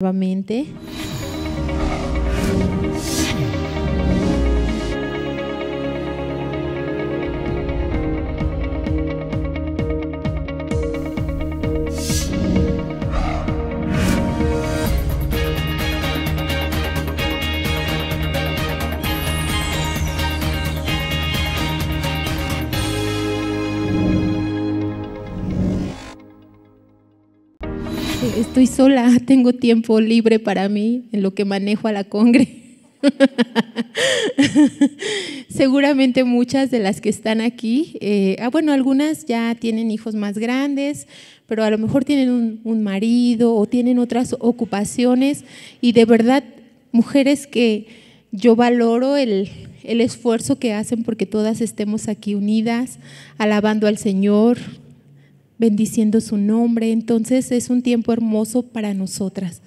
nuevamente. estoy sola, tengo tiempo libre para mí en lo que manejo a la congre. Seguramente muchas de las que están aquí, eh, ah, bueno, algunas ya tienen hijos más grandes, pero a lo mejor tienen un, marido o tienen otras ocupaciones y de verdad, mujeres que yo valoro el, el esfuerzo que hacen porque todas estemos aquí unidas, alabando al Señor, bendiciendo su nombre. Entonces es un tiempo hermoso para nosotras.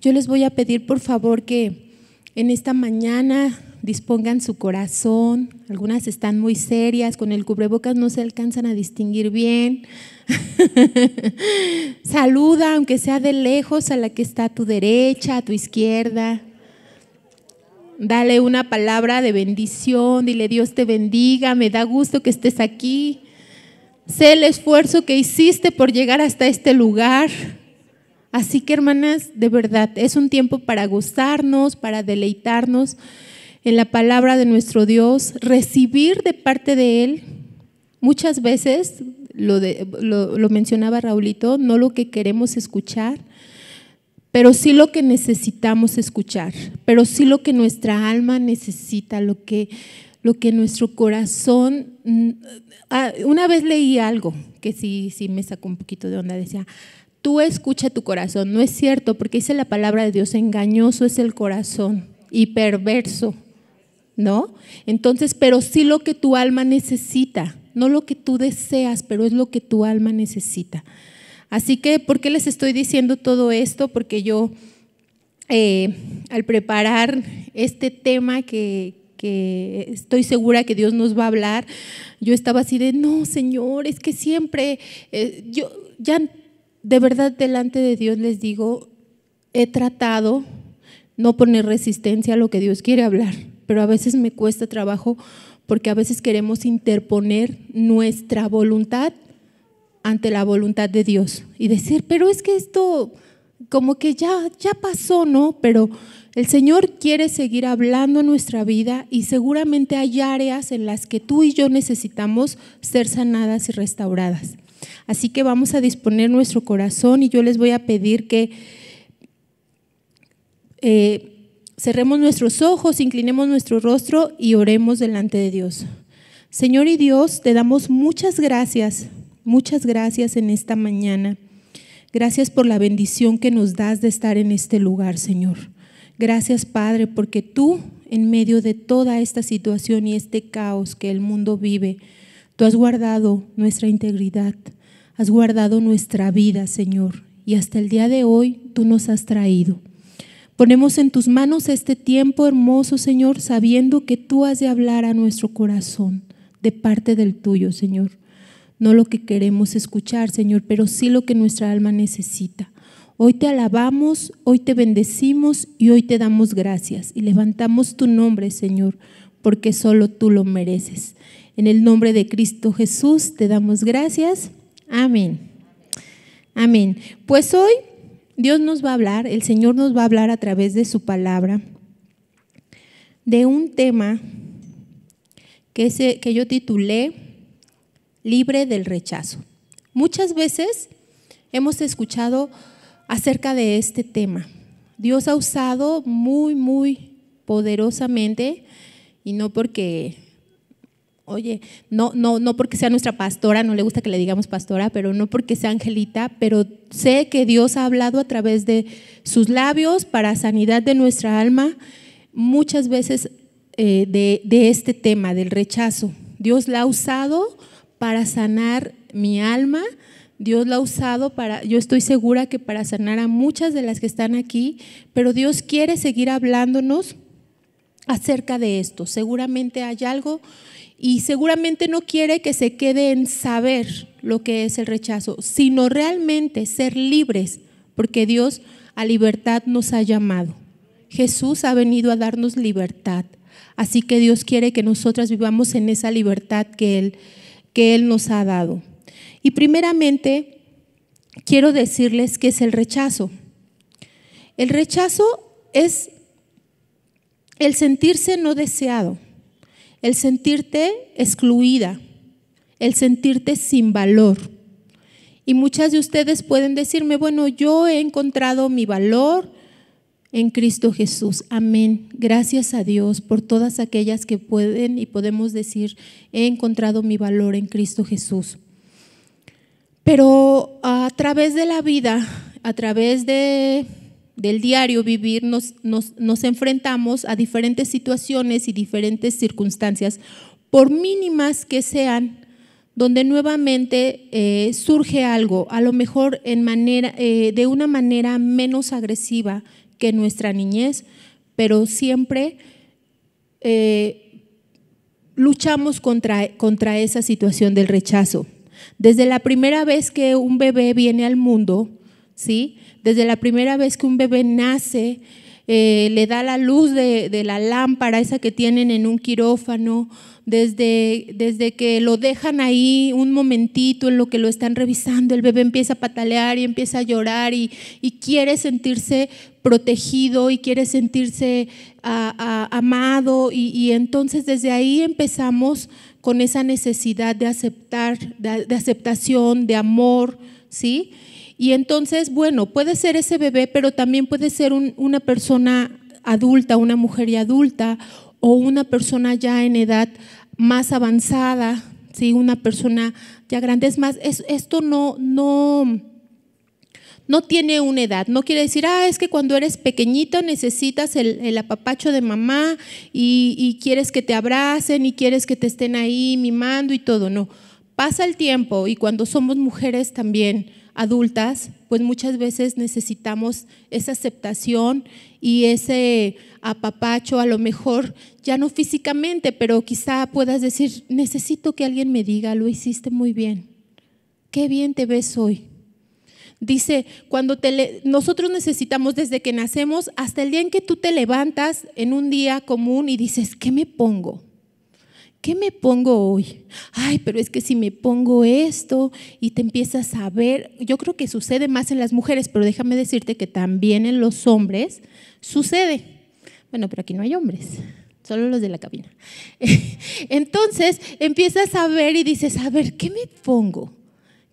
Yo les voy a pedir por favor que en esta mañana dispongan su corazón. Algunas están muy serias, con el cubrebocas no se alcanzan a distinguir bien. Saluda, aunque sea de lejos, a la que está a tu derecha, a tu izquierda. Dale una palabra de bendición, dile Dios te bendiga, me da gusto que estés aquí. Sé el esfuerzo que hiciste por llegar hasta este lugar. Así que hermanas, de verdad, es un tiempo para gozarnos, para deleitarnos en la palabra de nuestro Dios, recibir de parte de Él muchas veces, lo, lo, mencionaba Raulito, no lo que queremos escuchar, pero sí lo que necesitamos escuchar, pero sí lo que nuestra alma necesita, lo que lo que nuestro corazón... Mm, ah, una vez leí algo que sí, sí me sacó un poquito de onda, decía, tú escucha tu corazón, no es cierto, porque dice la palabra de Dios, engañoso es el corazón y perverso, ¿no? Entonces, pero sí lo que tu alma necesita, no lo que tú deseas, pero es lo que tu alma necesita. Así que, ¿por qué les estoy diciendo todo esto? Porque yo, eh, al preparar este tema que, estoy segura que Dios nos va a hablar, yo estaba así de, no, Señor, es que siempre, eh, yo ya de verdad delante de Dios les digo, he tratado no poner resistencia a lo que Dios quiere hablar, pero a veces me cuesta trabajo porque a veces queremos interponer nuestra voluntad ante la voluntad de Dios y decir, pero es que esto como que ya ya pasó, ¿no? Pero el Señor quiere seguir hablando en nuestra vida y seguramente hay áreas en las que tú y yo necesitamos ser sanadas y restauradas. Así que vamos a disponer nuestro corazón y yo les voy a pedir que eh, cerremos nuestros ojos, inclinemos nuestro rostro y oremos delante de Dios. Señor y Dios, te damos muchas gracias, muchas gracias en esta mañana. Gracias por la bendición que nos das de estar en este lugar, Señor. Gracias Padre, porque tú, en medio de toda esta situación y este caos que el mundo vive, tú has guardado nuestra integridad, has guardado nuestra vida, Señor, y hasta el día de hoy tú nos has traído. Ponemos en tus manos este tiempo hermoso, Señor, sabiendo que tú has de hablar a nuestro corazón de parte del tuyo, Señor. No lo que queremos escuchar, Señor, pero sí lo que nuestra alma necesita. Hoy te alabamos, hoy te bendecimos y hoy te damos gracias y levantamos tu nombre, Señor, porque solo tú lo mereces. En el nombre de Cristo Jesús te damos gracias. Amén. Amén. Pues hoy Dios nos va a hablar, el Señor nos va a hablar a través de su palabra de un tema que, yo titulé Libre del rechazo. Muchas veces hemos escuchado acerca de este tema. Dios ha usado muy, muy poderosamente, y no porque, oye, no, no, no porque sea nuestra pastora, no le gusta que le digamos pastora, pero no porque sea angelita, pero sé que Dios ha hablado a través de sus labios para sanidad de nuestra alma muchas veces eh, de, de este tema, del rechazo. Dios la ha usado para sanar mi alma, Dios la ha usado para, yo estoy segura que para sanar a muchas de las que están aquí, pero Dios quiere seguir hablándonos acerca de esto. Seguramente hay algo y seguramente no quiere que se quede en saber lo que es el rechazo, sino realmente ser libres, porque Dios a libertad nos ha llamado. Jesús ha venido a darnos libertad. Así que Dios quiere que nosotras vivamos en esa libertad que Él, que Él nos ha dado. Y primeramente, quiero decirles qué es el rechazo. El rechazo es el sentirse no deseado, el sentirte excluida, el sentirte sin valor. Y muchas de ustedes pueden decirme, bueno, yo he encontrado mi valor en Cristo Jesús. Amén. Gracias a Dios por todas aquellas que pueden y podemos decir, he encontrado mi valor en Cristo Jesús. Pero a través de la vida, a través de, del diario vivir, nos, enfrentamos a diferentes situaciones y diferentes circunstancias, por mínimas que sean, donde nuevamente eh, surge algo, a lo mejor en manera, eh, de una manera menos agresiva que nuestra niñez, pero siempre eh, luchamos contra, contra esa situación del rechazo. Desde la primera vez que un bebé viene al mundo, ¿sí? Desde la primera vez que un bebé nace, eh, le da la luz de, la lámpara, esa que tienen en un quirófano, desde, desde que lo dejan ahí un momentito en lo que lo están revisando, el bebé empieza a patalear y empieza a llorar y, quiere sentirse protegido y quiere sentirse ah, ah, amado y, y entonces desde ahí empezamos con esa necesidad de aceptar, de, aceptación, de amor, ¿sí? Y entonces, bueno, puede ser ese bebé, pero también puede ser una persona adulta, una mujer y adulta, o una persona ya en edad más avanzada, ¿sí? una persona ya grande. Es más, esto no, no, no tiene una edad. No quiere decir, ah, es que cuando eres pequeñito necesitas el, apapacho de mamá y, y, quieres que te abracen y quieres que te estén ahí mimando y todo. No, pasa el tiempo y cuando somos mujeres también adultas, pues muchas veces necesitamos esa aceptación y ese apapacho, a lo mejor ya no físicamente, pero quizá puedas decir, necesito que alguien me diga, lo hiciste muy bien, qué bien te ves hoy Dice, cuando te nosotros necesitamos desde que nacemos hasta el día en que tú te levantas en un día común y dices, ¿qué me pongo? ¿Qué me pongo hoy? Ay, pero es que si me pongo esto y te empiezas a ver, yo creo que sucede más en las mujeres, pero déjame decirte que también en los hombres sucede. Bueno, pero aquí no hay hombres solo los de la cabina. Entonces empiezas a ver y dices, a ver, ¿qué me pongo?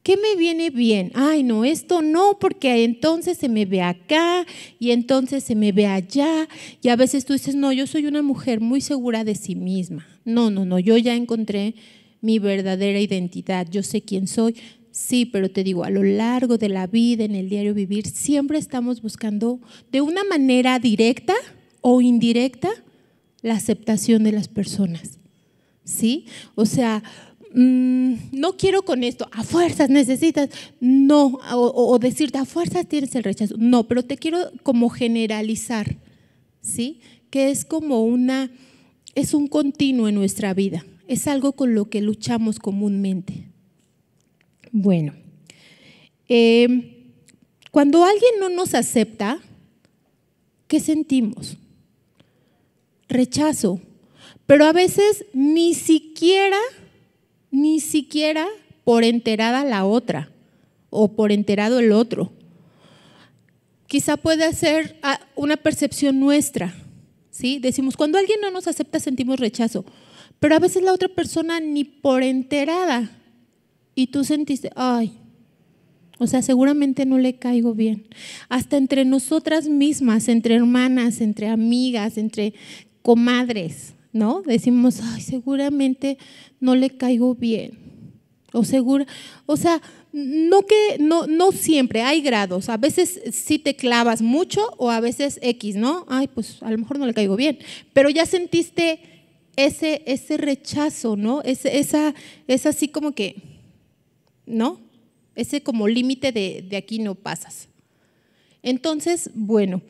¿Qué me viene bien? Ay, no, esto no, porque entonces se me ve acá y entonces se me ve allá. Y a veces tú dices, no, yo soy una mujer muy segura de sí misma. No, no, no, yo ya encontré mi verdadera identidad, yo sé quién soy. Sí, pero te digo, a lo largo de la vida, en el diario vivir, siempre estamos buscando de una manera directa o indirecta la aceptación de las personas. ¿Sí? O sea, Mm, no quiero con esto, a fuerzas necesitas, no, o, decirte, a fuerzas tienes el rechazo, no, pero te quiero como generalizar, ¿sí? Que es como una, es un continuo en nuestra vida, es algo con lo que luchamos comúnmente. Bueno, em, cuando alguien no nos acepta, ¿qué sentimos? Rechazo. Pero a veces ni siquiera ni siquiera por enterada la otra o por enterado el otro. Quizá puede ser ah, una percepción nuestra, ¿sí? Decimos, cuando alguien no nos acepta sentimos rechazo, pero a veces la otra persona ni por enterada y tú sentiste, ay, o sea, seguramente no le caigo bien. Hasta entre nosotras mismas, entre hermanas, entre amigas, entre comadres, ¿no? Decimos, ay, seguramente no le caigo bien. O segura, o sea, no que no no siempre hay grados, a veces sí te clavas mucho o a veces X, ¿no? Ay, pues a lo mejor no le caigo bien, pero ya sentiste ese ese rechazo, ¿no? es esa es así como que ¿no? Ese como límite de aquí no pasas. Entonces, bueno,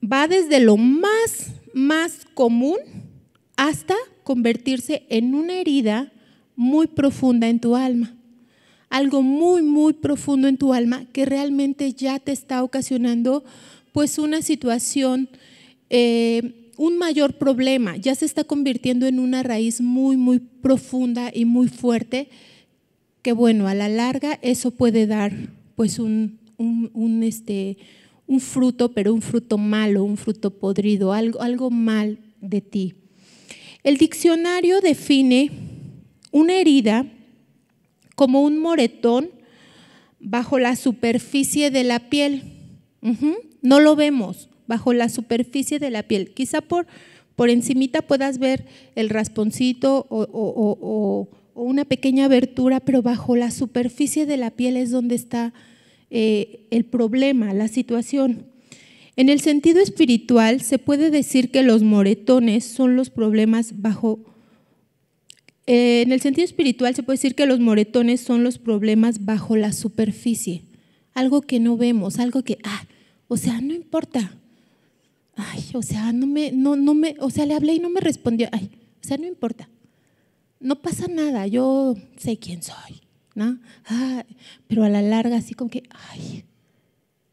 va desde lo más más común hasta convertirse en una herida muy profunda en tu alma. Algo muy, muy profundo en tu alma que realmente ya te está ocasionando pues una situación, eh, un mayor problema. Ya se está convirtiendo en una raíz muy, muy profunda y muy fuerte que bueno, a la larga eso puede dar pues un, un este, un fruto, pero un fruto malo, un fruto podrido, algo, algo mal de ti. El diccionario define una herida como un moretón bajo la superficie de la piel. No lo vemos, bajo la superficie de la piel. Quizá por, por encimita puedas ver el rasponcito o una pequeña abertura, pero bajo la superficie de la piel es donde está eh, el problema, la situación. En el sentido espiritual, se puede decir que los moretones son los problemas bajo... Eh, en el sentido espiritual, se puede decir que los moretones son los problemas bajo la superficie. Algo que no vemos, algo que, ah, o sea, no importa. Ay, o sea, no me, no, no me, o sea, le hablé y no me respondió. Ay, o sea, no importa. No pasa nada, yo sé quién soy. ¿no? Ah, pero a la larga así como que, ay,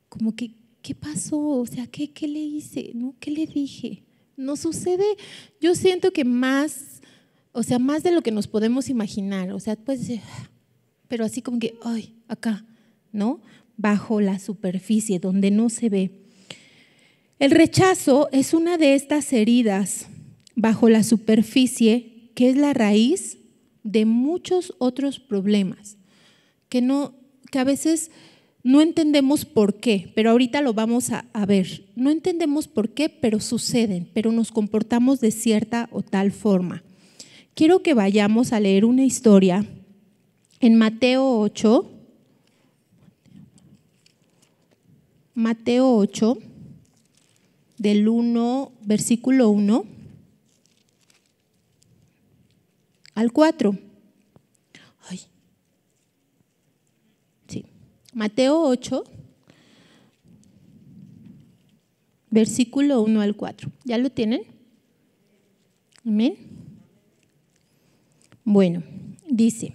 como que, ¿qué pasó? O sea, ¿qué, qué le hice? ¿No? ¿Qué le dije? No sucede, yo siento que más, o sea, más de lo que nos podemos imaginar, o sea, pues, pero así como que, ay, acá, ¿no? Bajo la superficie, donde no se ve. El rechazo es una de estas heridas bajo la superficie, que es la raíz de muchos otros problemas que, no, que a veces no entendemos por qué, pero ahorita lo vamos a, a ver. No entendemos por qué, pero suceden, pero nos comportamos de cierta o tal forma. Quiero que vayamos a leer una historia en Mateo 8, Mateo 8, del 1, versículo 1 al 4. Sí. Mateo 8, versículo 1 al 4. ¿Ya lo tienen? Amén. Bueno, dice,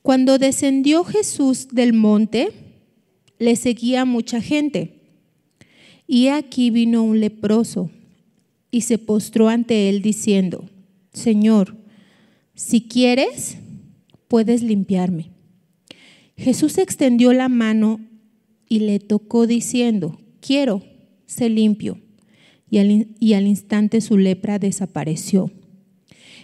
cuando descendió Jesús del monte, le seguía mucha gente. Y aquí vino un leproso y se postró ante él diciendo, Señor, si quieres, puedes limpiarme. Jesús extendió la mano y le tocó diciendo, quiero, se limpio. Y al, y al, instante su lepra desapareció.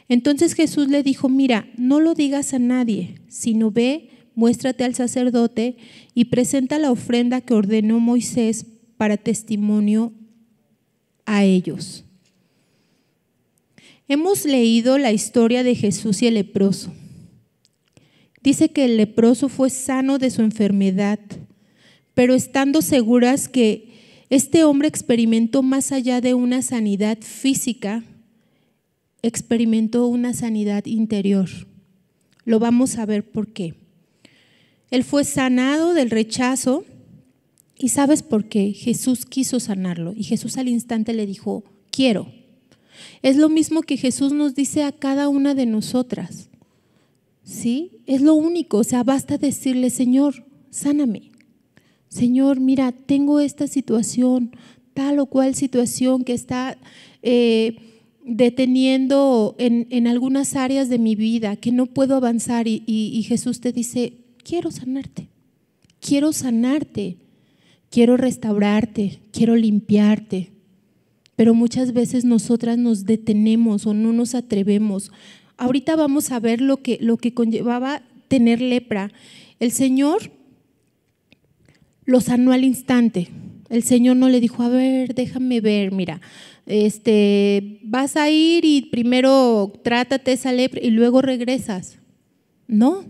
Entonces Jesús le dijo, mira, no lo digas a nadie, sino ve, muéstrate al sacerdote y presenta la ofrenda que ordenó Moisés para testimonio a ellos. Hemos leído la historia de Jesús y el leproso. Dice que el leproso fue sano de su enfermedad, pero estando seguras que este hombre experimentó más allá de una sanidad física, experimentó una sanidad interior. Lo vamos a ver por qué. Él fue sanado del rechazo y sabes por qué. Jesús quiso sanarlo y Jesús al instante le dijo, quiero es lo mismo que Jesús nos dice a cada una de nosotras. ¿Sí? Es lo único. O sea, basta decirle, Señor, sáname. Señor, mira, tengo esta situación, tal o cual situación que está eh, deteniendo en, algunas áreas de mi vida, que no puedo avanzar y, y Jesús te dice, quiero sanarte, quiero sanarte, quiero restaurarte, quiero limpiarte pero muchas veces nosotras nos detenemos o no nos atrevemos. Ahorita vamos a ver lo que, lo que conllevaba tener lepra. El Señor lo sanó al instante. El Señor no le dijo, a ver, déjame ver, mira, este, vas a ir y primero trátate esa lepra y luego regresas. No.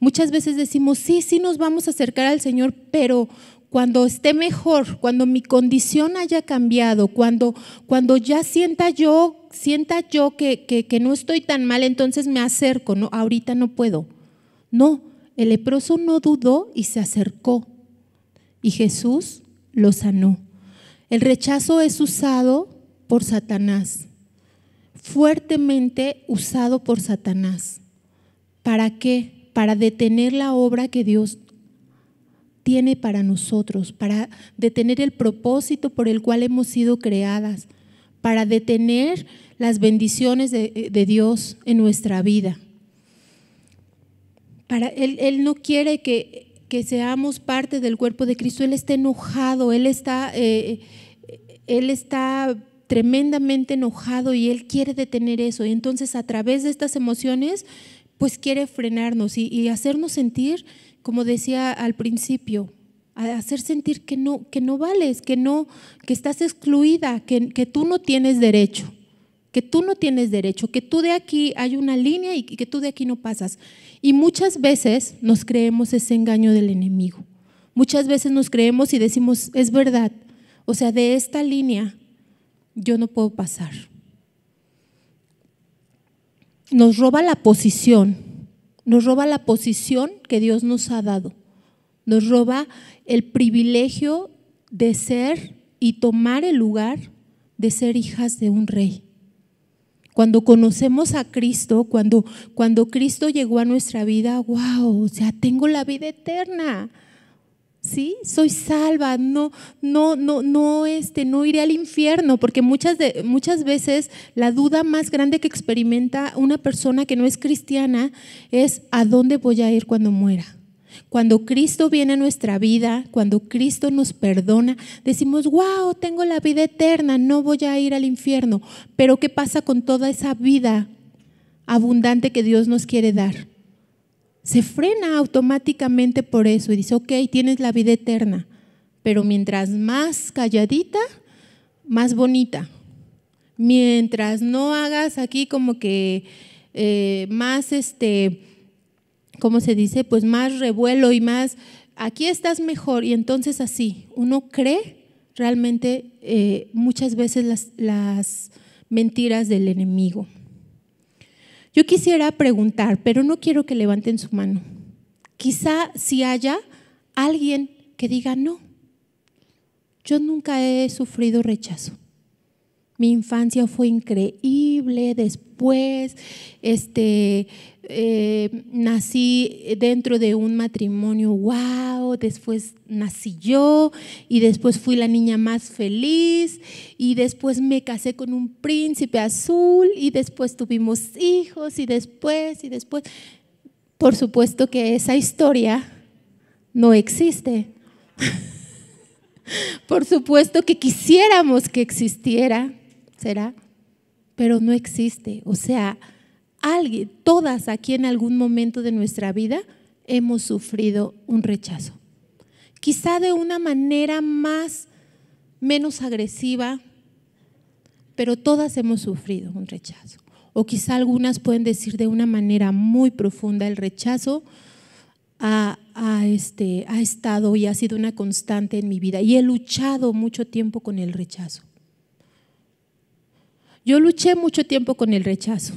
Muchas veces decimos, sí, sí nos vamos a acercar al Señor, pero cuando esté mejor, cuando mi condición haya cambiado, cuando, cuando ya sienta yo, sienta yo que, que, no estoy tan mal, entonces me acerco, no, ahorita no puedo. No, el leproso no dudó y se acercó. Y Jesús lo sanó. El rechazo es usado por Satanás, fuertemente usado por Satanás. ¿Para qué? Para detener la obra que Dios tiene para nosotros, para detener el propósito por el cual hemos sido creadas, para detener las bendiciones de, Dios en nuestra vida. Para, él, no quiere que, seamos parte del cuerpo de Cristo, Él está enojado, Él está, eh, él está tremendamente enojado y Él quiere detener eso. Y entonces a través de estas emociones, pues quiere frenarnos y hacernos sentir como decía al principio, hacer sentir que no, que no vales, que no, que estás excluida, que, que, tú no tienes derecho, que tú no tienes derecho, que tú de aquí hay una línea y que tú de aquí no pasas. Y muchas veces nos creemos ese engaño del enemigo. Muchas veces nos creemos y decimos, es verdad, o sea, de esta línea yo no puedo pasar. Nos roba la posición nos roba la posición que Dios nos ha dado, nos roba el privilegio de ser y tomar el lugar de ser hijas de un rey. Cuando conocemos a Cristo, cuando, cuando Cristo llegó a nuestra vida, wow, o sea, tengo la vida eterna. ¿sí? Soy salva, no, no, no, no, este, no iré al infierno, porque muchas, de, muchas veces la duda más grande que experimenta una persona que no es cristiana es a dónde voy a ir cuando muera. Cuando Cristo viene a nuestra vida, cuando Cristo nos perdona, decimos, wow, tengo la vida eterna, no voy a ir al infierno. Pero ¿qué pasa con toda esa vida abundante que Dios nos quiere dar? se frena automáticamente por eso y dice, ok, tienes la vida eterna, pero mientras más calladita, más bonita. Mientras no hagas aquí como que eh, más, este, ¿cómo se dice? Pues más revuelo y más, aquí estás mejor y entonces así, uno cree realmente eh, muchas veces las mentiras del enemigo. Yo quisiera preguntar, pero no quiero que levanten su mano. Quizá si haya alguien que diga, no, yo nunca he sufrido rechazo. Mi infancia fue increíble, después este, eh, nací dentro de un matrimonio, wow, después nací yo y después fui la niña más feliz y después me casé con un príncipe azul y después tuvimos hijos y después y después. Por supuesto que esa historia no existe. Por supuesto que quisiéramos que existiera, ¿será? Pero no existe. O sea, alguien, todas aquí en algún momento de nuestra vida hemos sufrido un rechazo. Quizá de una manera más menos agresiva, pero todas hemos sufrido un rechazo. O quizá algunas pueden decir de una manera muy profunda el rechazo ha este, estado y ha sido una constante en mi vida. Y he luchado mucho tiempo con el rechazo. Yo luché mucho tiempo con el rechazo.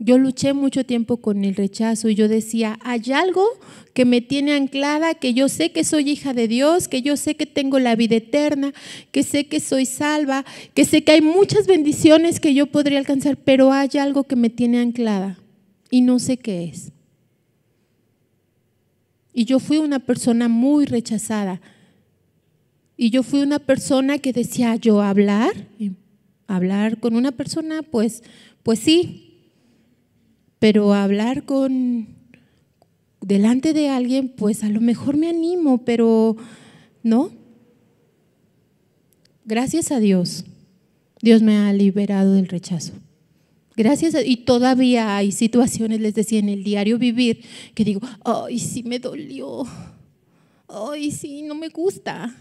Yo luché mucho tiempo con el rechazo y yo decía, hay algo que me tiene anclada, que yo sé que soy hija de Dios, que yo sé que tengo la vida eterna, que sé que soy salva, que sé que hay muchas bendiciones que yo podría alcanzar, pero hay algo que me tiene anclada y no sé qué es. Y yo fui una persona muy rechazada. Y yo fui una persona que decía, yo hablar, hablar con una persona, pues, pues sí, pero hablar con delante de alguien, pues a lo mejor me animo, pero no. Gracias a Dios, Dios me ha liberado del rechazo. Gracias y todavía hay situaciones, les decía, en el diario vivir que digo, ay, sí me dolió, ay, sí, no me gusta,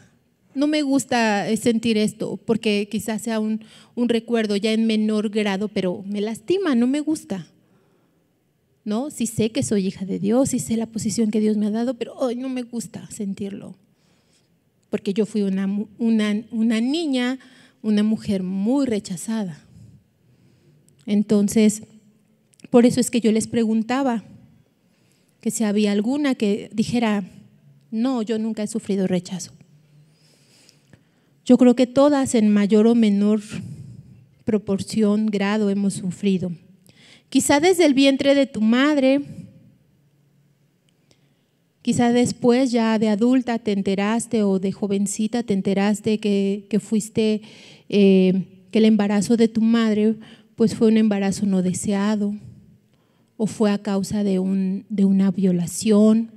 no me gusta eh, sentir esto, porque quizás sea un recuerdo ya en menor grado, pero me lastima, no me gusta. ¿no? Sí sé que soy hija de Dios, y sé la posición que Dios me ha dado, pero hoy no me gusta sentirlo. Porque yo fui una, una, una niña, una mujer muy rechazada. Entonces, por eso es que yo les preguntaba que si había alguna que dijera, no, yo nunca he sufrido rechazo. Yo creo que todas en mayor o menor proporción, grado hemos sufrido quizá desde el vientre de tu madre, quizá después ya de adulta te enteraste o de jovencita te enteraste que, fuiste, eh, que el embarazo de tu madre pues fue un embarazo no deseado o fue a causa de, un, de una violación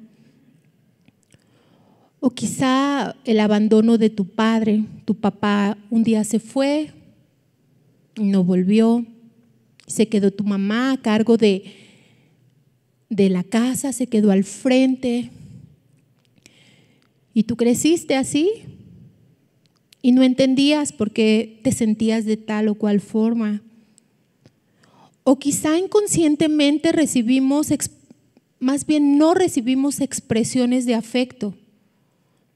o quizá el abandono de tu padre, tu papá un día se fue, y no volvió, se quedó tu mamá a cargo de, de la casa, se quedó al frente. Y tú creciste así y no entendías por qué te sentías de tal o cual forma. O quizá inconscientemente recibimos, más bien no recibimos expresiones de afecto.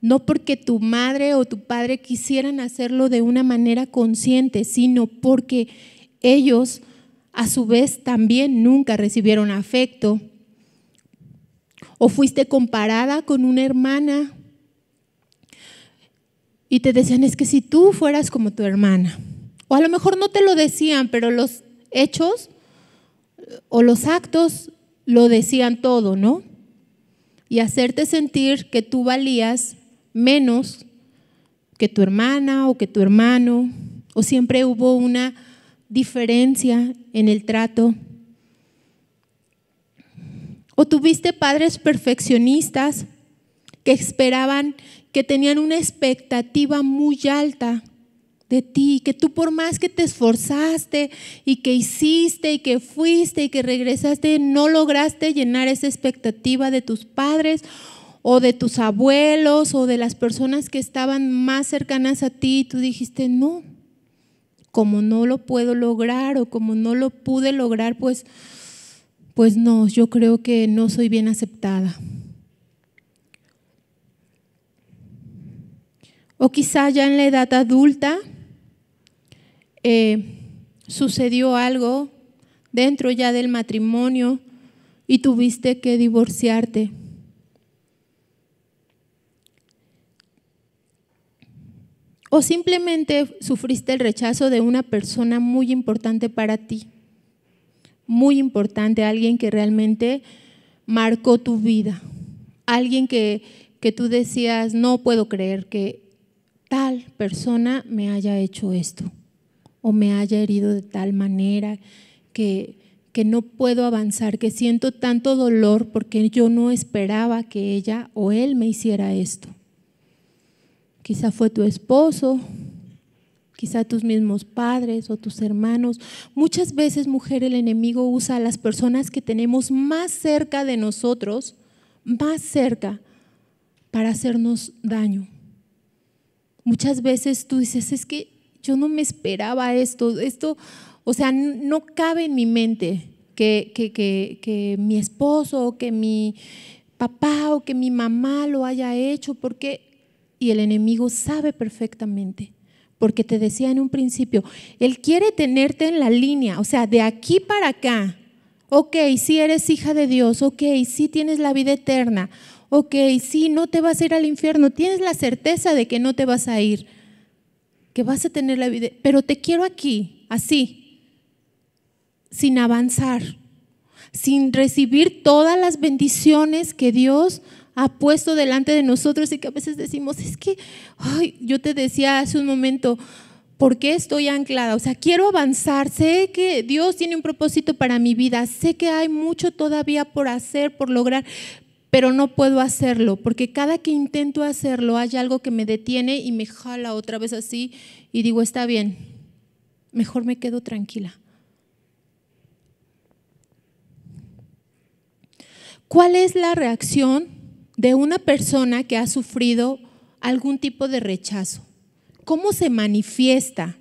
No porque tu madre o tu padre quisieran hacerlo de una manera consciente, sino porque ellos a su vez también nunca recibieron afecto. O fuiste comparada con una hermana y te decían, es que si tú fueras como tu hermana, o a lo mejor no te lo decían, pero los hechos o los actos lo decían todo, ¿no? Y hacerte sentir que tú valías menos que tu hermana o que tu hermano, o siempre hubo una diferencia en el trato. O tuviste padres perfeccionistas que esperaban, que tenían una expectativa muy alta de ti, que tú por más que te esforzaste y que hiciste y que fuiste y que regresaste, no lograste llenar esa expectativa de tus padres o de tus abuelos o de las personas que estaban más cercanas a ti y tú dijiste, no, como no lo puedo lograr o como no lo pude lograr, pues, pues no, yo creo que no soy bien aceptada. O quizá ya en la edad adulta eh, sucedió algo dentro ya del matrimonio y tuviste que divorciarte. o simplemente sufriste el rechazo de una persona muy importante para ti, muy importante, alguien que realmente marcó tu vida, alguien que, que tú decías, no puedo creer que tal persona me haya hecho esto o me haya herido de tal manera que, que no puedo avanzar, que siento tanto dolor porque yo no esperaba que ella o él me hiciera esto quizá fue tu esposo, quizá tus mismos padres o tus hermanos. Muchas veces, mujer, el enemigo usa a las personas que tenemos más cerca de nosotros, más cerca, para hacernos daño. Muchas veces tú dices, es que yo no me esperaba esto, esto, o sea, no cabe en mi mente que, que mi esposo o que mi papá o que mi mamá lo haya hecho, porque y el enemigo sabe perfectamente, porque te decía en un principio, él quiere tenerte en la línea, o sea, de aquí para acá. Ok, si sí eres hija de Dios, ok, si sí tienes la vida eterna, ok, si sí, no te vas a ir al infierno, tienes la certeza de que no te vas a ir, que vas a tener la vida, pero te quiero aquí, así, sin avanzar, sin recibir todas las bendiciones que Dios ha puesto delante de nosotros y que a veces decimos, es que, ay, yo te decía hace un momento, ¿por qué estoy anclada? O sea, quiero avanzar, sé que Dios tiene un propósito para mi vida, sé que hay mucho todavía por hacer, por lograr, pero no puedo hacerlo, porque cada que intento hacerlo hay algo que me detiene y me jala otra vez así y digo, está bien, mejor me quedo tranquila. ¿Cuál es la reacción de una persona que ha sufrido algún tipo de rechazo. ¿Cómo se manifiesta?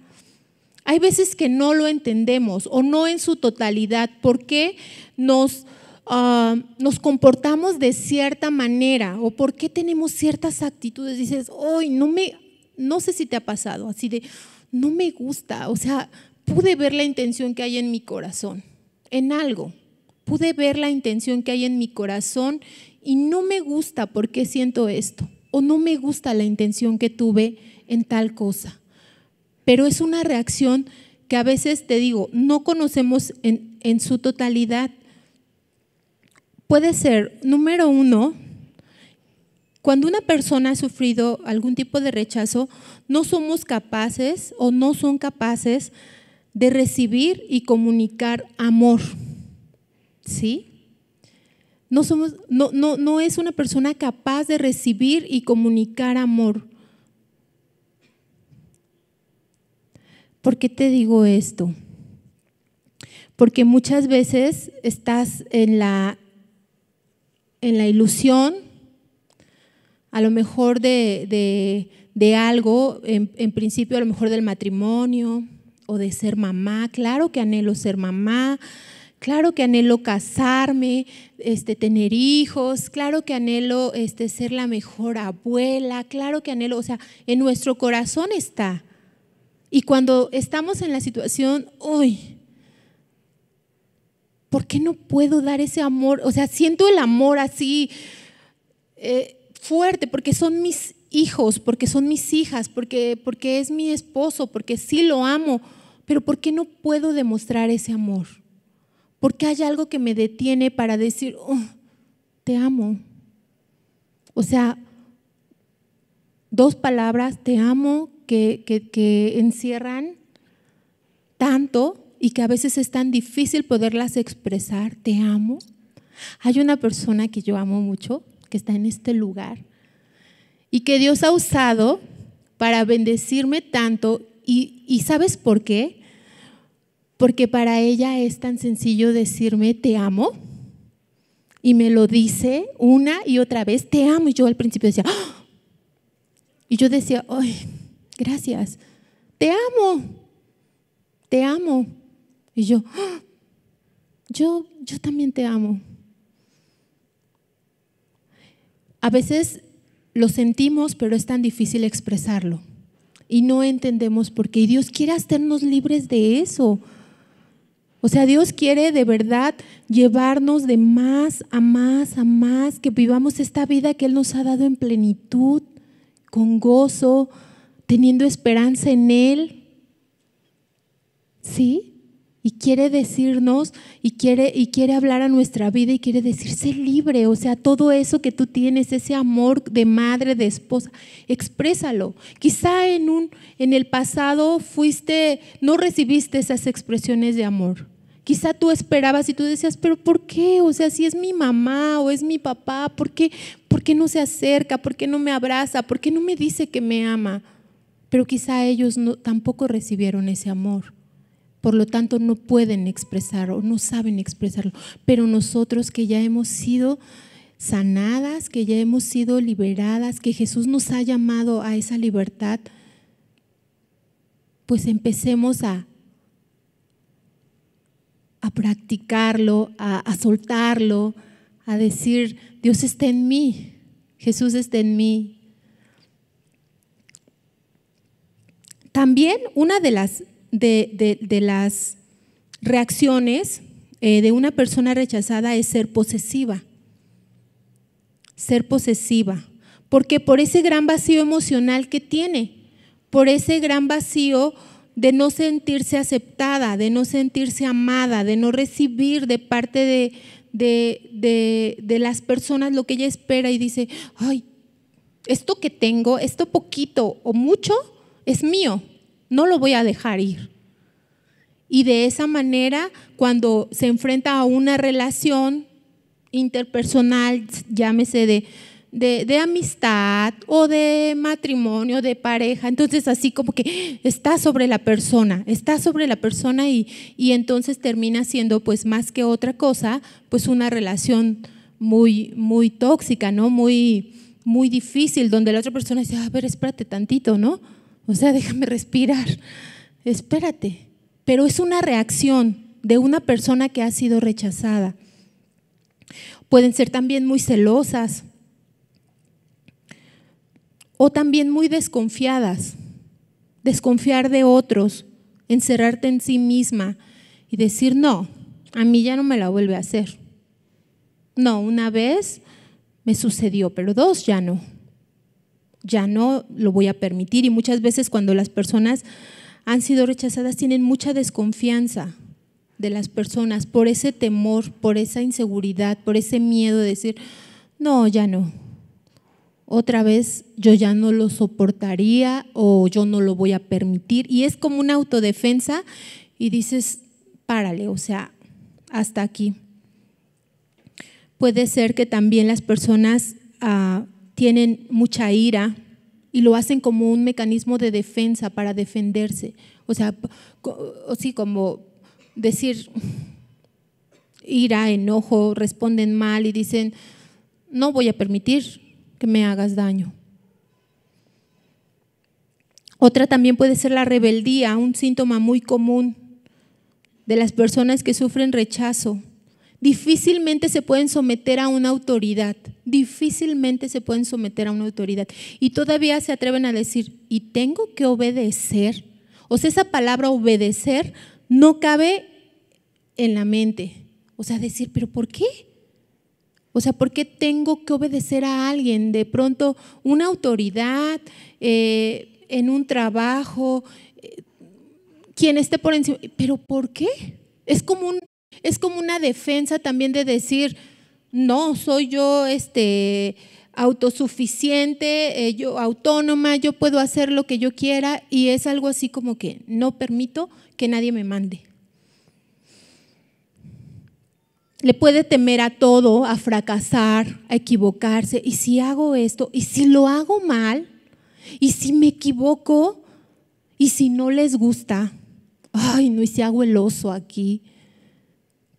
Hay veces que no lo entendemos o no en su totalidad. ¿Por qué nos, ah, nos comportamos de cierta manera o por qué tenemos ciertas actitudes? Dices, hoy no me, no sé si te ha pasado, así de, no me gusta. O sea, pude ver la intención que hay en mi corazón, en algo. Pude ver la intención que hay en mi corazón y no me gusta por qué siento esto o no me gusta la intención que tuve en tal cosa. Pero es una reacción que a veces, te digo, no conocemos en, en su totalidad. Puede ser, número uno, cuando una persona ha sufrido algún tipo de rechazo, no somos capaces o no son capaces de recibir y comunicar amor. ¿Sí? No, somos, no, no, no es una persona capaz de recibir y comunicar amor. ¿Por qué te digo esto? Porque muchas veces estás en la, en la ilusión, a lo mejor de, algo, en, en, principio a lo mejor del matrimonio o de ser mamá. Claro que anhelo ser mamá, Claro que anhelo casarme, este, tener hijos, claro que anhelo este, ser la mejor abuela, claro que anhelo, o sea, en nuestro corazón está. Y cuando estamos en la situación, uy, ¿por qué no puedo dar ese amor? O sea, siento el amor así eh, fuerte porque son mis hijos, porque son mis hijas, porque, porque es mi esposo, porque sí lo amo, pero ¿por qué no puedo demostrar ese amor? porque hay algo que me detiene para decir, oh, te amo. O sea, dos palabras, te amo, que, que, encierran tanto y que a veces es tan difícil poderlas expresar, te amo. Hay una persona que yo amo mucho, que está en este lugar, y que Dios ha usado para bendecirme tanto. ¿Y, y sabes por qué? porque para ella es tan sencillo decirme, te amo. Y me lo dice una y otra vez, te amo. Y yo al principio decía, ¡Ah!". y yo decía, ay, gracias, te amo, te amo. Y yo, ah, yo, yo también te amo. A veces lo sentimos, pero es tan difícil expresarlo. Y no entendemos por qué. Y Dios quiere hacernos libres de eso. O sea, Dios quiere de verdad llevarnos de más a más a más, que vivamos esta vida que Él nos ha dado en plenitud, con gozo, teniendo esperanza en Él. ¿Sí? y quiere decirnos y quiere, y quiere hablar a nuestra vida y quiere decirse libre, o sea, todo eso que tú tienes, ese amor de madre, de esposa, exprésalo. Quizá en, un, en el pasado fuiste, no recibiste esas expresiones de amor. Quizá tú esperabas y tú decías, pero ¿por qué? O sea, si es mi mamá o es mi papá, ¿por qué, ¿por qué no se acerca? ¿Por qué no me abraza? ¿Por qué no me dice que me ama? Pero quizá ellos tampoco recibieron ese amor por lo tanto no pueden expresar o no saben expresarlo. Pero nosotros que ya hemos sido sanadas, que ya hemos sido liberadas, que Jesús nos ha llamado a esa libertad, pues empecemos a, a practicarlo, a soltarlo, a decir, Dios está en mí, Jesús está en mí. También una de las de, las reacciones eh, de una persona rechazada es ser posesiva. Ser posesiva. Porque por ese gran vacío emocional que tiene, por ese gran vacío de no sentirse aceptada, de no sentirse amada, de no recibir de parte de, de, las personas lo que ella espera y dice, ay, esto que tengo, esto poquito o mucho, es mío no lo voy a dejar ir. Y de esa manera, cuando se enfrenta a una relación interpersonal, llámese de, de, amistad o de matrimonio, de pareja, entonces así como que está sobre la persona, está sobre la persona y, y entonces termina siendo pues más que otra cosa, pues una relación muy, muy tóxica, ¿no? Muy, muy difícil, donde la otra persona dice, ah, a ver, espérate tantito, ¿no? O sea, déjame respirar, espérate. Pero es una reacción de una persona que ha sido rechazada. Pueden ser también muy celosas o también muy desconfiadas. Desconfiar de otros, encerrarte en sí misma y decir, no, a mí ya no me la vuelve a hacer. No, una vez me sucedió, pero dos ya no ya no lo voy a permitir. Y muchas veces cuando las personas han sido rechazadas tienen mucha desconfianza de las personas por ese temor, por esa inseguridad, por ese miedo de decir, no, ya no. Otra vez yo ya no lo soportaría o yo no lo voy a permitir. Y es como una autodefensa y dices, párale, o sea, hasta aquí. Puede ser que también las personas... Ah, tienen mucha ira y lo hacen como un mecanismo de defensa para defenderse. O sea, sí, como decir ira, enojo, responden mal y dicen, no voy a permitir que me hagas daño. Otra también puede ser la rebeldía, un síntoma muy común de las personas que sufren rechazo difícilmente se pueden someter a una autoridad, difícilmente se pueden someter a una autoridad. Y todavía se atreven a decir, ¿y tengo que obedecer? O sea, esa palabra obedecer no cabe en la mente. O sea, decir, ¿pero por qué? O sea, ¿por qué tengo que obedecer a alguien? De pronto, una autoridad eh, en un trabajo, eh, quien esté por encima, ¿pero por qué? Es como un es como una defensa también de decir, no, soy yo este, autosuficiente, eh, yo autónoma, yo puedo hacer lo que yo quiera y es algo así como que no permito que nadie me mande. Le puede temer a todo, a fracasar, a equivocarse. Y si hago esto, y si lo hago mal, y si me equivoco, y si no les gusta, ay, no, y si hago el oso aquí,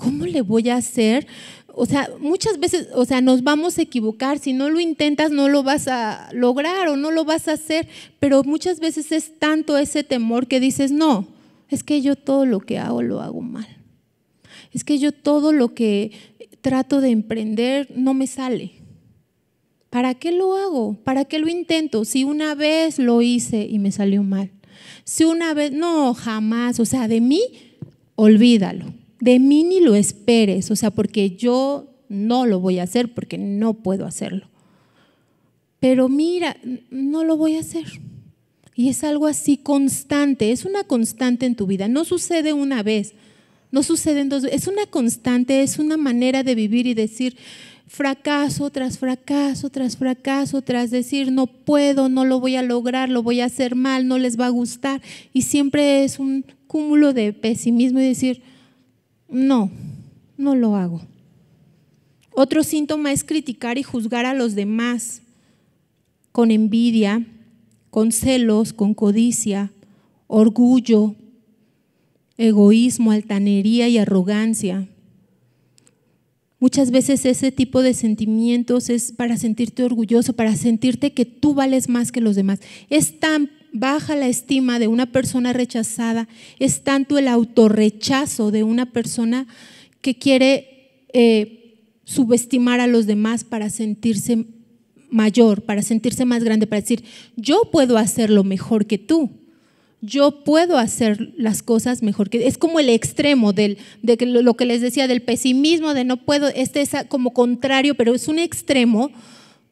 ¿cómo le voy a hacer? O sea, muchas veces, o sea, nos vamos a equivocar, si no lo intentas no lo vas a lograr o no lo vas a hacer, pero muchas veces es tanto ese temor que dices, no, es que yo todo lo que hago lo hago mal, es que yo todo lo que trato de emprender no me sale. ¿Para qué lo hago? ¿Para qué lo intento? Si una vez lo hice y me salió mal. Si una vez, no, jamás, o sea, de mí, olvídalo de mí ni lo esperes, o sea, porque yo no lo voy a hacer, porque no puedo hacerlo. Pero mira, no lo voy a hacer. Y es algo así constante, es una constante en tu vida, no sucede una vez, no sucede en dos, es una constante, es una manera de vivir y decir fracaso tras fracaso, tras fracaso, tras decir no puedo, no lo voy a lograr, lo voy a hacer mal, no les va a gustar. Y siempre es un cúmulo de pesimismo y decir, no, no lo hago. Otro síntoma es criticar y juzgar a los demás con envidia, con celos, con codicia, orgullo, egoísmo, altanería y arrogancia. Muchas veces ese tipo de sentimientos es para sentirte orgulloso, para sentirte que tú vales más que los demás. Es tan baja la estima de una persona rechazada es tanto el autorrechazo de una persona que quiere eh, subestimar a los demás para sentirse mayor, para sentirse más grande, para decir, yo puedo hacerlo mejor que tú, yo puedo hacer las cosas mejor que... Es como el extremo del, de lo que les decía, del pesimismo, de no puedo, este es como contrario, pero es un extremo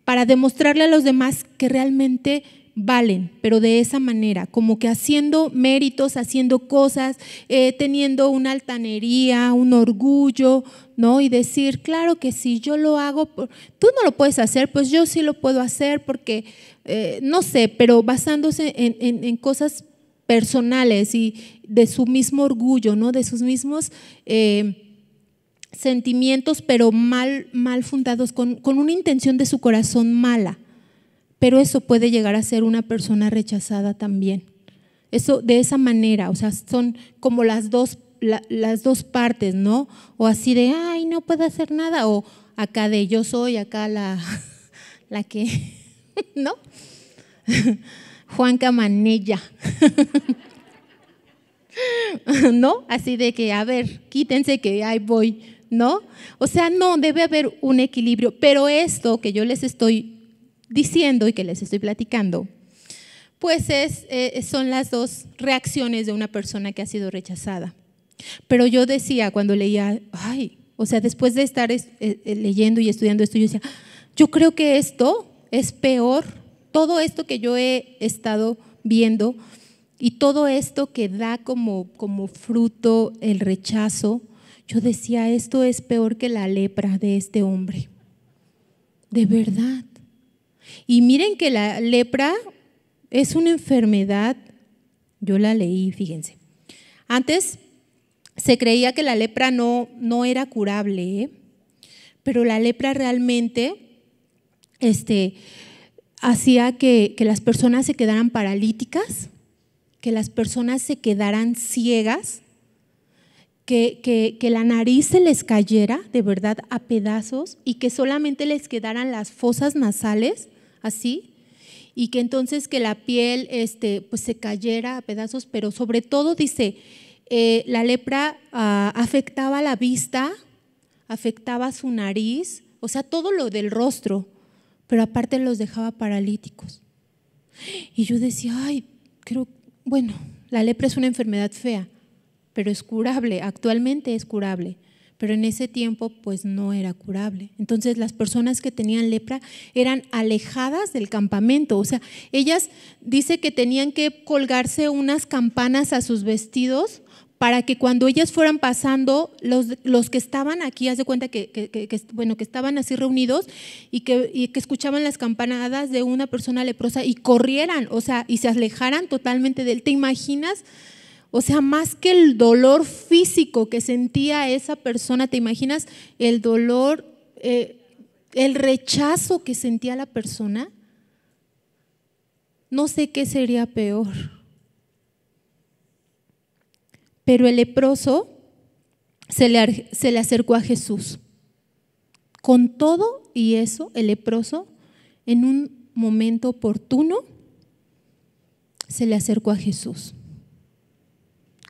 para demostrarle a los demás que realmente valen, pero de esa manera, como que haciendo méritos, haciendo cosas, eh, teniendo una altanería, un orgullo, ¿no? Y decir, claro que si yo lo hago, tú no lo puedes hacer, pues yo sí lo puedo hacer porque, eh, no sé, pero basándose en, cosas personales y de su mismo orgullo, ¿no? De sus mismos... Eh, sentimientos pero mal, mal fundados, con una intención de su corazón mala pero eso puede llegar a ser una persona rechazada también. Eso de esa manera, o sea, son como las dos, las dos partes, ¿no? O así de, ay, no puedo hacer nada, o acá de yo soy, acá la, la que, ¿no? Juan Camanella. ¿No? Así de que, a ver, quítense que ahí voy, ¿no? O sea, no, debe haber un equilibrio, pero esto que yo les estoy diciendo y que les estoy platicando, pues es, eh, son las dos reacciones de una persona que ha sido rechazada. Pero yo decía cuando leía, ay, o sea, después de estar eh, eh, leyendo y estudiando esto, yo decía, yo creo que esto es peor, todo esto que yo he estado viendo y todo esto que da como, como fruto el rechazo, yo decía, esto es peor que la lepra de este hombre. De verdad. Y miren que la lepra es una enfermedad, yo la leí, fíjense. Antes se creía que la lepra no, era curable, ¿eh? pero la lepra realmente este, hacía que, que las personas se quedaran paralíticas, que las personas se quedaran ciegas, que, la nariz se les cayera de verdad a pedazos y que solamente les quedaran las fosas nasales así, y que entonces que la piel este, pues se cayera a pedazos, pero sobre todo dice, eh, la lepra ah, afectaba la vista, afectaba su nariz, o sea, todo lo del rostro, pero aparte los dejaba paralíticos. Y yo decía, ay, creo, bueno, la lepra es una enfermedad fea, pero es curable, actualmente es curable pero en ese tiempo pues no era curable. Entonces las personas que tenían lepra eran alejadas del campamento, o sea, ellas dice que tenían que colgarse unas campanas a sus vestidos para que cuando ellas fueran pasando, los, los que estaban aquí, haz de cuenta que, bueno, que estaban así reunidos y que, y que escuchaban las campanadas de una persona leprosa y corrieran, o sea, y se alejaran totalmente de él. ¿Te imaginas? O sea, más que el dolor físico que sentía esa persona, ¿te imaginas el dolor, eh, el rechazo que sentía la persona? No sé qué sería peor. Pero el leproso se le acercó a Jesús. Con todo y eso, el leproso, en un momento oportuno, se le acercó a Jesús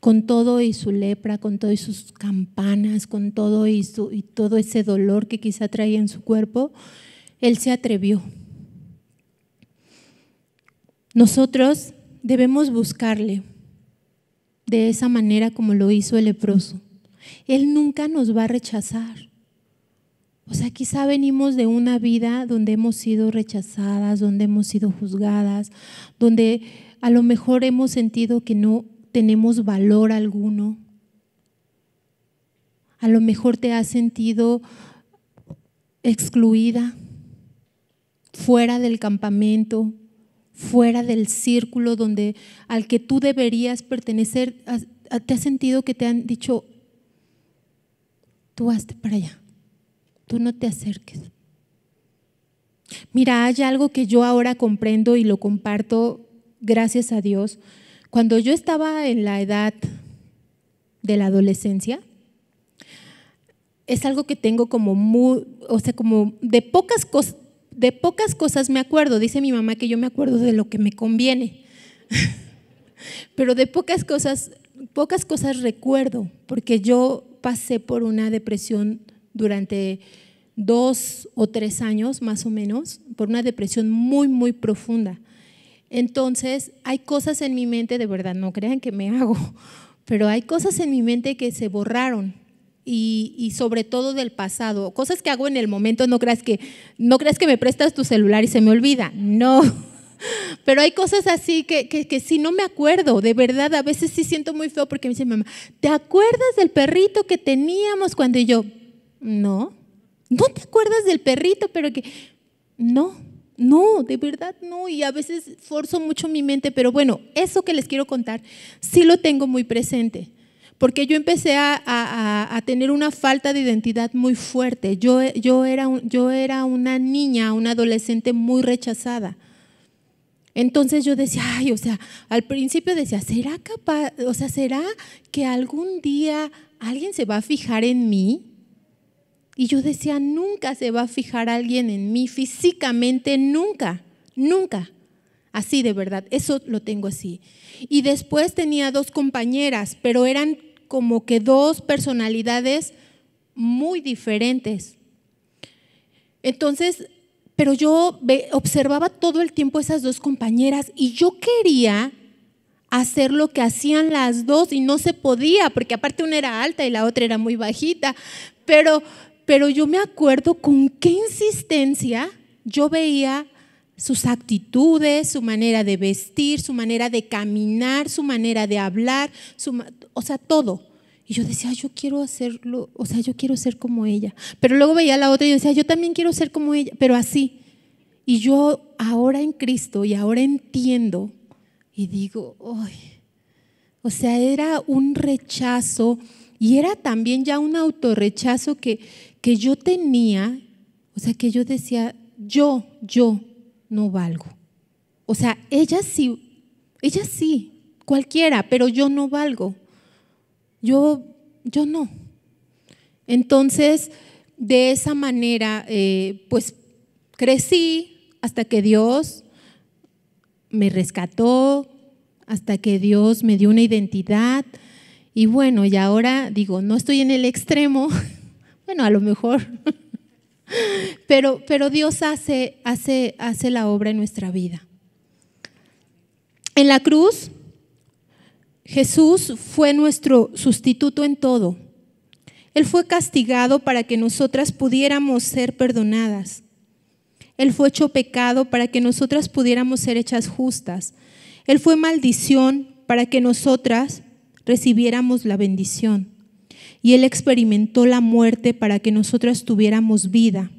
con todo y su lepra, con todo y sus campanas, con todo y, y todo ese dolor que quizá traía en su cuerpo, Él se atrevió. Nosotros debemos buscarle de esa manera como lo hizo el leproso. Él nunca nos va a rechazar. O sea, quizá venimos de una vida donde hemos sido rechazadas, donde hemos sido juzgadas, donde a lo mejor hemos sentido que no tenemos valor alguno. A lo mejor te has sentido excluida, fuera del campamento, fuera del círculo donde al que tú deberías pertenecer, te has sentido que te han dicho, tú hazte para allá, tú no te acerques. Mira, hay algo que yo ahora comprendo y lo comparto, gracias a Dios, cuando yo estaba en la edad de la adolescencia, es algo que tengo como muy, o sea, como de pocas cosas, de pocas cosas me acuerdo. Dice mi mamá que yo me acuerdo de lo que me conviene. Pero de pocas cosas, pocas cosas recuerdo, porque yo pasé por una depresión durante dos o tres años más o menos, por una depresión muy, muy profunda. Entonces, hay cosas en mi mente, de verdad, no crean que me hago, pero hay cosas en mi mente que se borraron. Y, sobre todo del pasado, cosas que hago en el momento, no creas que no creas que me prestas tu celular y se me olvida, no. Pero hay cosas así que, que, que no me acuerdo, de verdad, a veces sí siento muy feo porque me dice mamá, ¿te acuerdas del perrito que teníamos cuando yo? No, no te acuerdas del perrito, pero que no, no, de verdad no. Y a veces forzo mucho mi mente, pero bueno, eso que les quiero contar, sí lo tengo muy presente. Porque yo empecé a, tener una falta de identidad muy fuerte. Yo, yo, era, yo era una niña, una adolescente muy rechazada. Entonces yo decía, ay, o sea, al principio decía, ¿será capaz, o sea, será que algún día alguien se va a fijar en mí? Y yo decía, nunca se va a fijar alguien en mí físicamente, nunca, nunca. Así de verdad, eso lo tengo así. Y después tenía dos compañeras, pero eran como que dos personalidades muy diferentes. Entonces, pero yo observaba todo el tiempo esas dos compañeras y yo quería hacer lo que hacían las dos y no se podía, porque aparte una era alta y la otra era muy bajita, pero pero yo me acuerdo con qué insistencia yo veía sus actitudes, su manera de vestir, su manera de caminar, su manera de hablar, o sea, todo. Y yo decía, yo quiero hacerlo, o sea, yo quiero ser como ella. Pero luego veía a la otra y yo decía, yo también quiero ser como ella, pero así. Y yo ahora en Cristo y ahora entiendo y digo, ay, o sea, era un rechazo y era también ya un autorrechazo que, que yo tenía, o sea, que yo decía, yo, yo no valgo. O sea, ella sí, ella sí, cualquiera, pero yo no valgo. Yo, yo no. Entonces, de esa manera, eh, pues crecí hasta que Dios me rescató, hasta que Dios me dio una identidad. Y bueno, y ahora digo, no estoy en el extremo, Bueno, a lo mejor. Pero, pero Dios hace, hace, hace la obra en nuestra vida. En la cruz, Jesús fue nuestro sustituto en todo. Él fue castigado para que nosotras pudiéramos ser perdonadas. Él fue hecho pecado para que nosotras pudiéramos ser hechas justas. Él fue maldición para que nosotras recibiéramos la bendición y Él experimentó la muerte para que nosotras tuviéramos vida.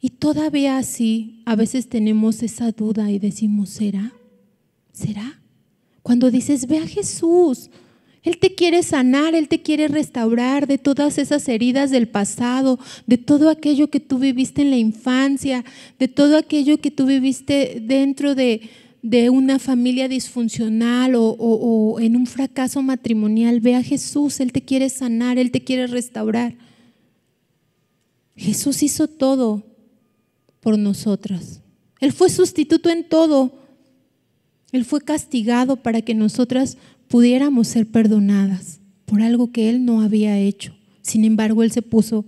Y todavía así, a veces tenemos esa duda y decimos, ¿será? ¿Será? Cuando dices, ve a Jesús, Él te quiere sanar, Él te quiere restaurar de todas esas heridas del pasado, de todo aquello que tú viviste en la infancia, de todo aquello que tú viviste dentro de, de una familia disfuncional o, en un fracaso matrimonial, ve a Jesús, Él te quiere sanar, Él te quiere restaurar. Jesús hizo todo por nosotras. Él fue sustituto en todo. Él fue castigado para que nosotras pudiéramos ser perdonadas por algo que Él no había hecho. Sin embargo, Él se puso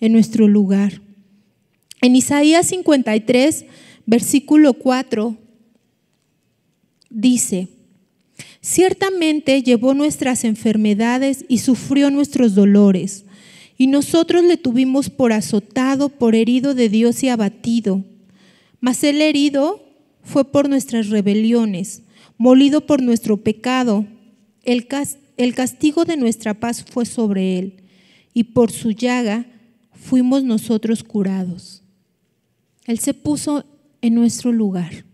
en nuestro lugar. En Isaías 53, versículo 4 dice, ciertamente llevó nuestras enfermedades y sufrió nuestros dolores, y nosotros le tuvimos por azotado, por herido de Dios y abatido. Mas el herido fue por nuestras rebeliones, molido por nuestro pecado. El, castigo de nuestra paz fue sobre él, y por su llaga fuimos nosotros curados. Él se puso en nuestro lugar.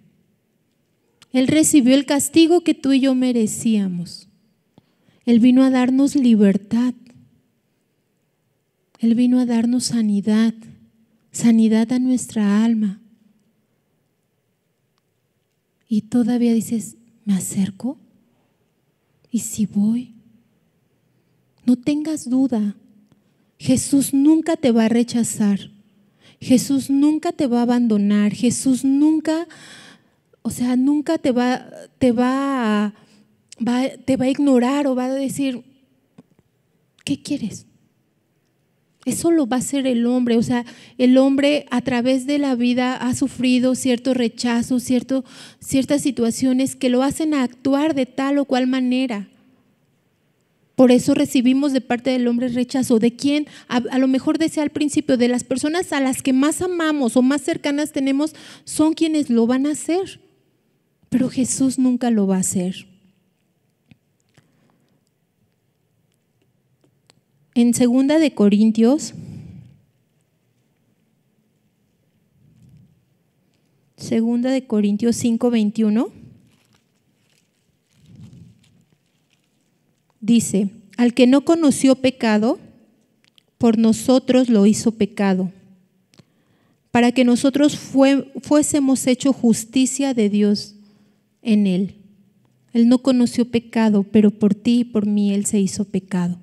Él recibió el castigo que tú y yo merecíamos. Él vino a darnos libertad. Él vino a darnos sanidad, sanidad a nuestra alma. Y todavía dices, ¿me acerco? ¿Y si voy? No tengas duda. Jesús nunca te va a rechazar. Jesús nunca te va a abandonar. Jesús nunca o sea, nunca te va, te va, a, te va a ignorar o va a decir, ¿qué quieres? Eso lo va a hacer el hombre. O sea, el hombre a través de la vida ha sufrido cierto rechazo, cierto, ciertas situaciones que lo hacen actuar de tal o cual manera. Por eso recibimos de parte del hombre rechazo. ¿De quien, A, a, lo mejor decía al principio, de las personas a las que más amamos o más cercanas tenemos son quienes lo van a hacer. Pero Jesús nunca lo va a hacer. En segunda de Corintios Segunda de Corintios 5, Dice, al que no conoció pecado, por nosotros lo hizo pecado, para que nosotros fuésemos hecho justicia de Dios en Él. Él no conoció pecado, pero por ti y por mí Él se hizo pecado.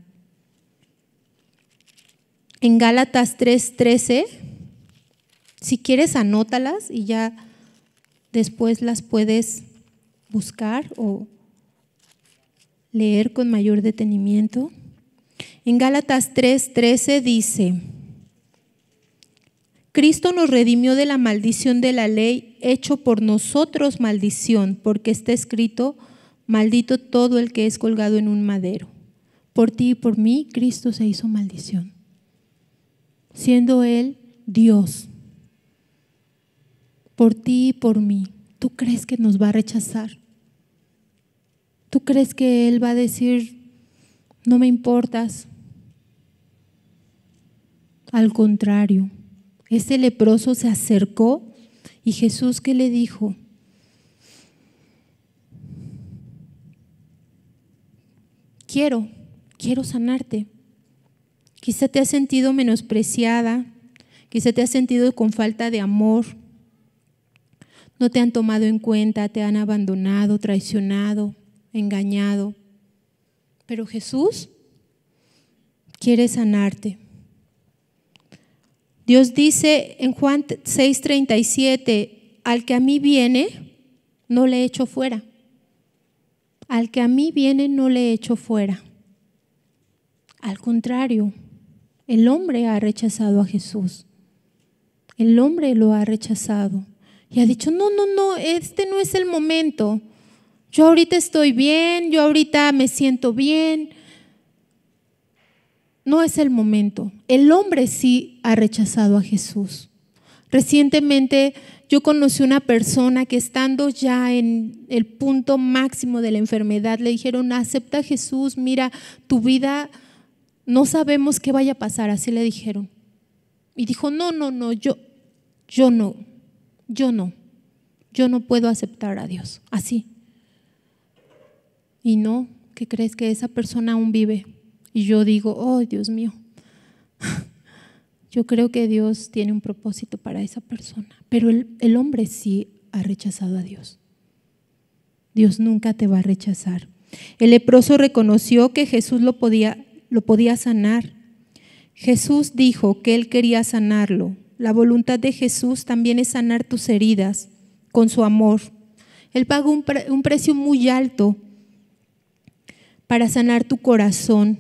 En Gálatas 3:13, si quieres anótalas y ya después las puedes buscar o leer con mayor detenimiento. En Gálatas 3:13 dice, Cristo nos redimió de la maldición de la ley, hecho por nosotros maldición, porque está escrito, maldito todo el que es colgado en un madero. Por ti y por mí, Cristo se hizo maldición, siendo Él Dios. Por ti y por mí, ¿tú crees que nos va a rechazar? ¿Tú crees que Él va a decir, no me importas? Al contrario este leproso se acercó y Jesús ¿qué le dijo, quiero, quiero sanarte. Quizá te has sentido menospreciada, quizá te has sentido con falta de amor, no te han tomado en cuenta, te han abandonado, traicionado, engañado. Pero Jesús quiere sanarte. Dios dice en Juan 6:37, al que a mí viene, no le echo fuera. Al que a mí viene, no le echo fuera. Al contrario, el hombre ha rechazado a Jesús. El hombre lo ha rechazado. Y ha dicho, no, no, no, este no es el momento. Yo ahorita estoy bien, yo ahorita me siento bien, no es el momento. El hombre sí ha rechazado a Jesús. Recientemente yo conocí una persona que estando ya en el punto máximo de la enfermedad, le dijeron, acepta a Jesús, mira, tu vida no sabemos qué vaya a pasar, así le dijeron. Y dijo, no, no, no, yo, yo no, yo no, yo no puedo aceptar a Dios, así. Y no, ¿qué crees que esa persona aún vive? Y yo digo, oh Dios mío, yo creo que Dios tiene un propósito para esa persona, pero el, hombre sí ha rechazado a Dios. Dios nunca te va a rechazar. El leproso reconoció que Jesús lo podía, lo podía sanar. Jesús dijo que él quería sanarlo. La voluntad de Jesús también es sanar tus heridas con su amor. Él pagó un, un precio muy alto para sanar tu corazón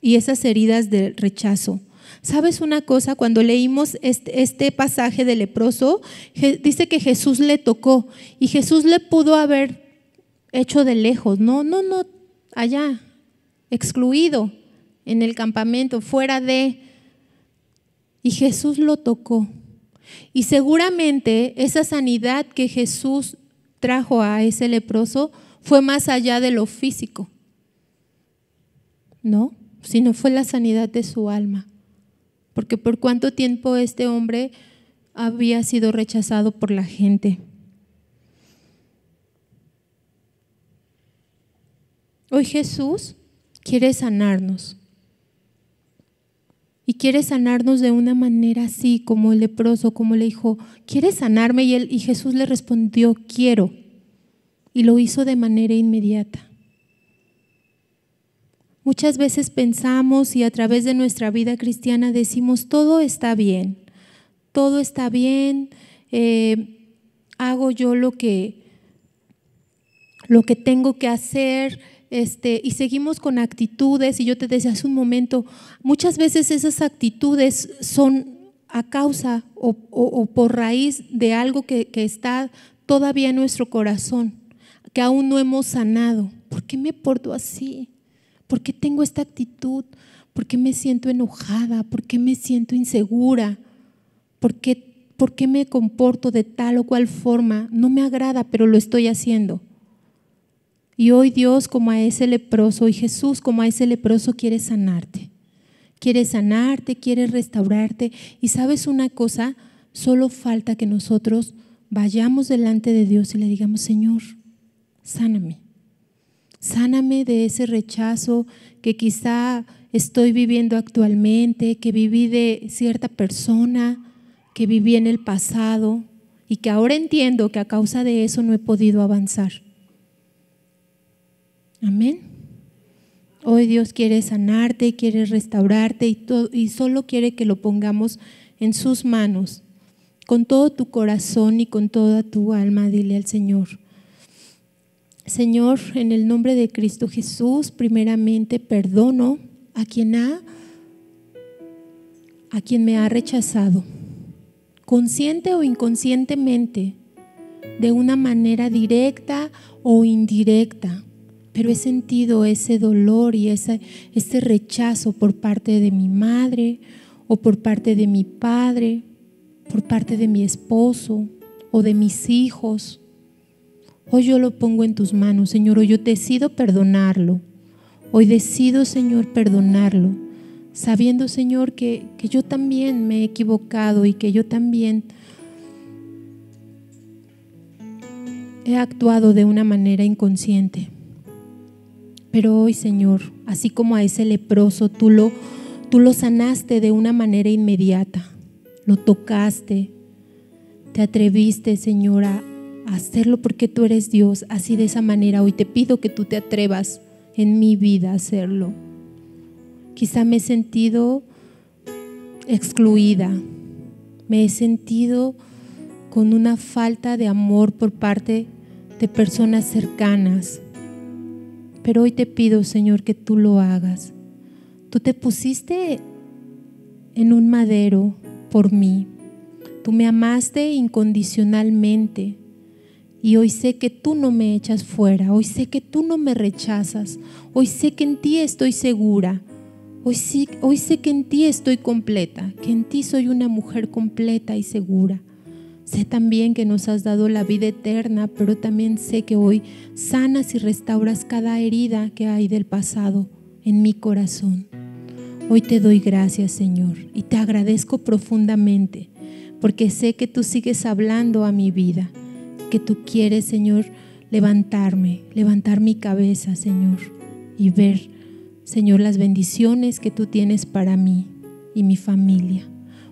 y esas heridas del rechazo. ¿Sabes una cosa? Cuando leímos este, este pasaje del leproso, dice que Jesús le tocó y Jesús le pudo haber hecho de lejos, no, no, no, allá, excluido en el campamento, fuera de... Y Jesús lo tocó. Y seguramente esa sanidad que Jesús trajo a ese leproso fue más allá de lo físico. ¿No? sino fue la sanidad de su alma. Porque por cuánto tiempo este hombre había sido rechazado por la gente. Hoy Jesús quiere sanarnos. Y quiere sanarnos de una manera así, como el leproso, como le dijo, quiere sanarme? Y, él, y Jesús le respondió, quiero. Y lo hizo de manera inmediata. Muchas veces pensamos y a través de nuestra vida cristiana decimos, todo está bien, todo está bien, eh, hago yo lo que, lo que tengo que hacer, este, y seguimos con actitudes, y yo te decía hace un momento, muchas veces esas actitudes son a causa o, por raíz de algo que, que está todavía en nuestro corazón, que aún no hemos sanado. ¿Por qué me porto así? ¿Por qué tengo esta actitud? ¿Por qué me siento enojada? ¿Por qué me siento insegura? ¿Por qué, ¿Por me comporto de tal o cual forma? No me agrada, pero lo estoy haciendo. Y hoy Dios, como a ese leproso, y Jesús, como a ese leproso, quiere sanarte. Quiere sanarte, quiere restaurarte. Y sabes una cosa, solo falta que nosotros vayamos delante de Dios y le digamos, Señor, sáname. Sáname de ese rechazo que quizá estoy viviendo actualmente, que viví de cierta persona, que viví en el pasado y que ahora entiendo que a causa de eso no he podido avanzar. Amén. Hoy Dios quiere sanarte, quiere restaurarte y, y solo quiere que lo pongamos en sus manos. Con todo tu corazón y con toda tu alma, dile al Señor, Señor, en el nombre de Cristo Jesús, primeramente perdono a quien ha a quien me ha rechazado, consciente o inconscientemente, de una manera directa o indirecta, pero he sentido ese dolor y ese, ese rechazo por parte de mi madre o por parte de mi padre, por parte de mi esposo o de mis hijos Hoy yo lo pongo en tus manos, Señor. Hoy yo decido perdonarlo. Hoy decido, Señor, perdonarlo. Sabiendo, Señor, que, yo también me he equivocado y que yo también he actuado de una manera inconsciente. Pero hoy, Señor, así como a ese leproso, tú lo, tú lo sanaste de una manera inmediata. Lo tocaste. Te atreviste, Señor, a, hacerlo porque tú eres Dios, así de esa manera. Hoy te pido que tú te atrevas en mi vida a hacerlo. Quizá me he sentido excluida, me he sentido con una falta de amor por parte de personas cercanas. Pero hoy te pido, Señor, que tú lo hagas. Tú te pusiste en un madero por mí. Tú me amaste incondicionalmente. Y hoy sé que tú no me echas fuera, hoy sé que tú no me rechazas, hoy sé que en ti estoy segura, hoy, hoy sé que en ti estoy completa, que en ti soy una mujer completa y segura. Sé también que nos has dado la vida eterna, pero también sé que hoy sanas y restauras cada herida que hay del pasado en mi corazón. Hoy te doy gracias, Señor, y te agradezco profundamente, porque sé que tú sigues hablando a mi vida que tú quieres, Señor, levantarme, levantar mi cabeza, Señor, y ver, Señor, las bendiciones que tú tienes para mí y mi familia.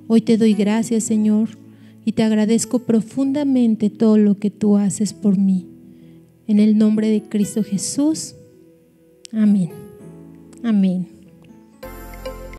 Hoy te doy gracias, Señor, y te agradezco profundamente todo lo que tú haces por mí. En el nombre de Cristo Jesús. Amén. Amén.